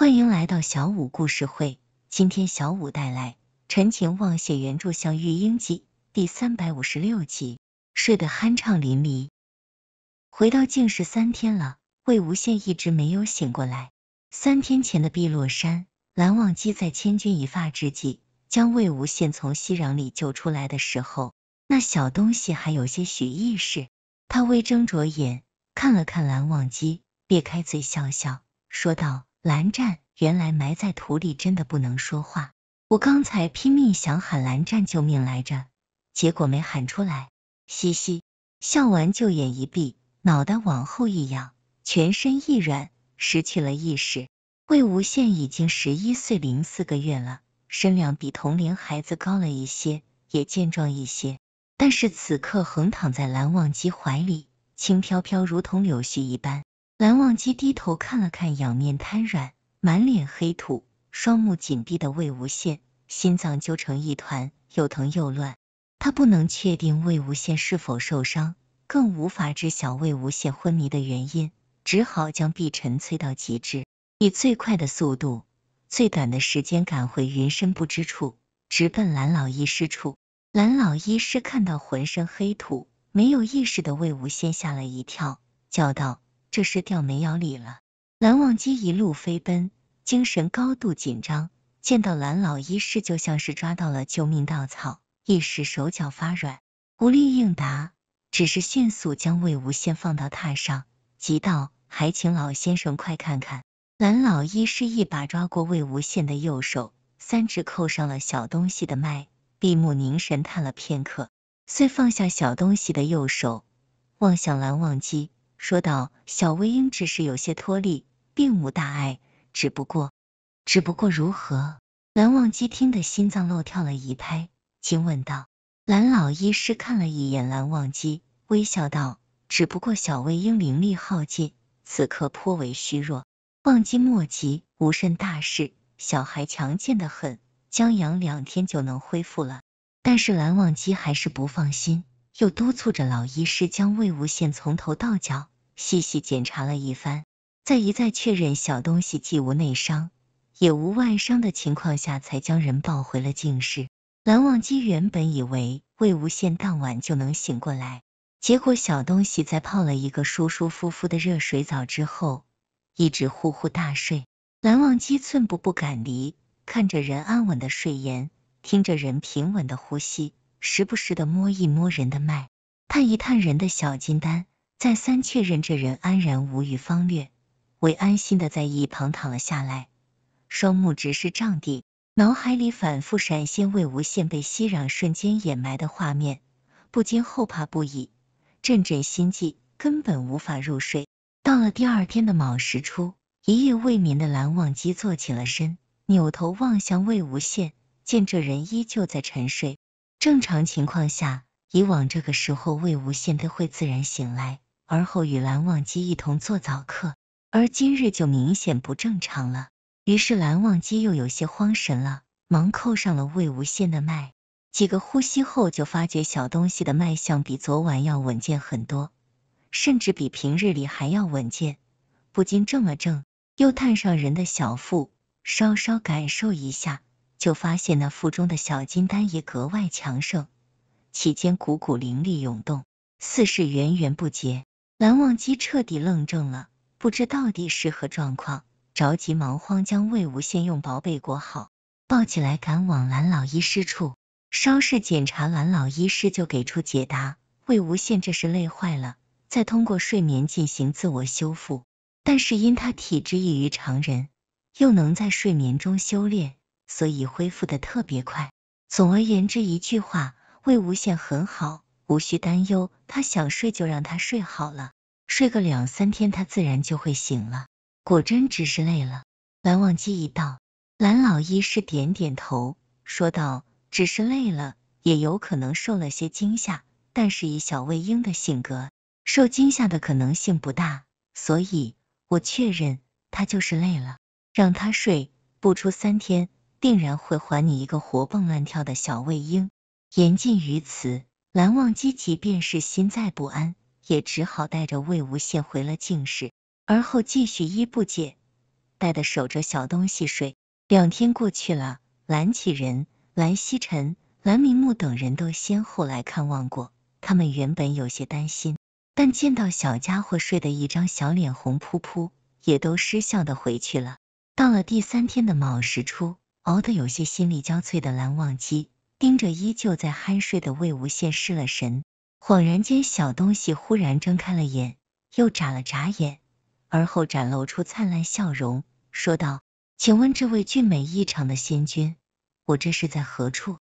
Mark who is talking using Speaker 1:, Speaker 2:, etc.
Speaker 1: 欢迎来到小五故事会。今天小五带来陈情望写原著《向玉英记》第三百五十六集，睡得酣畅淋漓。回到静室三天了，魏无羡一直没有醒过来。三天前的碧落山，蓝忘机在千钧一发之际将魏无羡从熙攘里救出来的时候，那小东西还有些许意识。他微睁着眼，看了看蓝忘机，裂开嘴笑笑，说道。蓝湛，原来埋在土里真的不能说话。我刚才拼命想喊蓝湛救命来着，结果没喊出来。嘻嘻，笑完就眼一闭，脑袋往后一仰，全身一软，失去了意识。魏无羡已经十一岁零四个月了，身量比同龄孩子高了一些，也健壮一些，但是此刻横躺在蓝忘机怀里，轻飘飘如同柳絮一般。蓝忘机低头看了看仰面瘫软、满脸黑土、双目紧闭的魏无羡，心脏揪成一团，又疼又乱。他不能确定魏无羡是否受伤，更无法知晓魏无羡昏迷的原因，只好将碧晨催到极致，以最快的速度、最短的时间赶回云深不知处，直奔蓝老医师处。蓝老医师看到浑身黑土、没有意识的魏无羡，吓了一跳，叫道。这是掉煤窑里了！蓝忘机一路飞奔，精神高度紧张，见到蓝老医师就像是抓到了救命稻草，一时手脚发软，无力应答，只是迅速将魏无羡放到榻上，急道：“还请老先生快看看！”蓝老医师一把抓过魏无羡的右手，三指扣上了小东西的脉，闭目凝神看了片刻，遂放下小东西的右手，望向蓝忘机。说道：“小魏婴只是有些脱力，并无大碍。只不过，只不过如何？”蓝忘机听得心脏漏跳了一拍，惊问道：“蓝老医师看了一眼蓝忘机，微笑道：‘只不过小魏婴灵力耗尽，此刻颇为虚弱。忘机莫急，无甚大事。小孩强健的很，将养两天就能恢复了。’但是蓝忘机还是不放心。”又督促着老医师将魏无羡从头到脚细细检查了一番，在一再确认小东西既无内伤也无外伤的情况下，才将人抱回了静室。蓝忘机原本以为魏无羡当晚就能醒过来，结果小东西在泡了一个舒舒服服的热水澡之后，一直呼呼大睡。蓝忘机寸步不敢离，看着人安稳的睡颜，听着人平稳的呼吸。时不时的摸一摸人的脉，探一探人的小金丹，再三确认这人安然无虞方略为安心的在一旁躺了下来，双目直视帐顶，脑海里反复闪现魏无羡被熙攘瞬间掩埋的画面，不禁后怕不已，阵阵心悸，根本无法入睡。到了第二天的卯时初，一夜未眠的蓝忘机坐起了身，扭头望向魏无羡，见这人依旧在沉睡。正常情况下，以往这个时候魏无羡都会自然醒来，而后与蓝忘机一同做早课，而今日就明显不正常了。于是蓝忘机又有些慌神了，忙扣上了魏无羡的脉，几个呼吸后就发觉小东西的脉象比昨晚要稳健很多，甚至比平日里还要稳健，不禁怔了怔，又探上人的小腹，稍稍感受一下。就发现那腹中的小金丹也格外强盛，其间股股灵力涌动，似是源源不竭。蓝忘机彻底愣怔了，不知到底是何状况，着急忙慌将魏无羡用薄被裹好，抱起来赶往蓝老医师处。稍事检查，蓝老医师就给出解答：魏无羡这是累坏了，在通过睡眠进行自我修复。但是因他体质异于常人，又能在睡眠中修炼。所以恢复的特别快。总而言之，一句话，魏无羡很好，无需担忧。他想睡就让他睡好了，睡个两三天，他自然就会醒了。果真只是累了。蓝忘机一道，蓝老医师点点头，说道：“只是累了，也有可能受了些惊吓，但是以小魏婴的性格，受惊吓的可能性不大，所以我确认他就是累了，让他睡，不出三天。”定然会还你一个活蹦乱跳的小魏婴。言尽于此，蓝忘机即便是心再不安，也只好带着魏无羡回了静室，而后继续衣不解带的守着小东西睡。两天过去了，蓝启仁、蓝曦臣、蓝明牧等人都先后来看望过。他们原本有些担心，但见到小家伙睡得一张小脸红扑扑，也都失笑的回去了。到了第三天的卯时初。熬得有些心力交瘁的蓝忘机盯着依旧在酣睡的魏无羡失了神，恍然间，小东西忽然睁开了眼，又眨了眨眼，而后展露出灿烂笑容，说道：“请问这位俊美异常的仙君，我这是在何处？”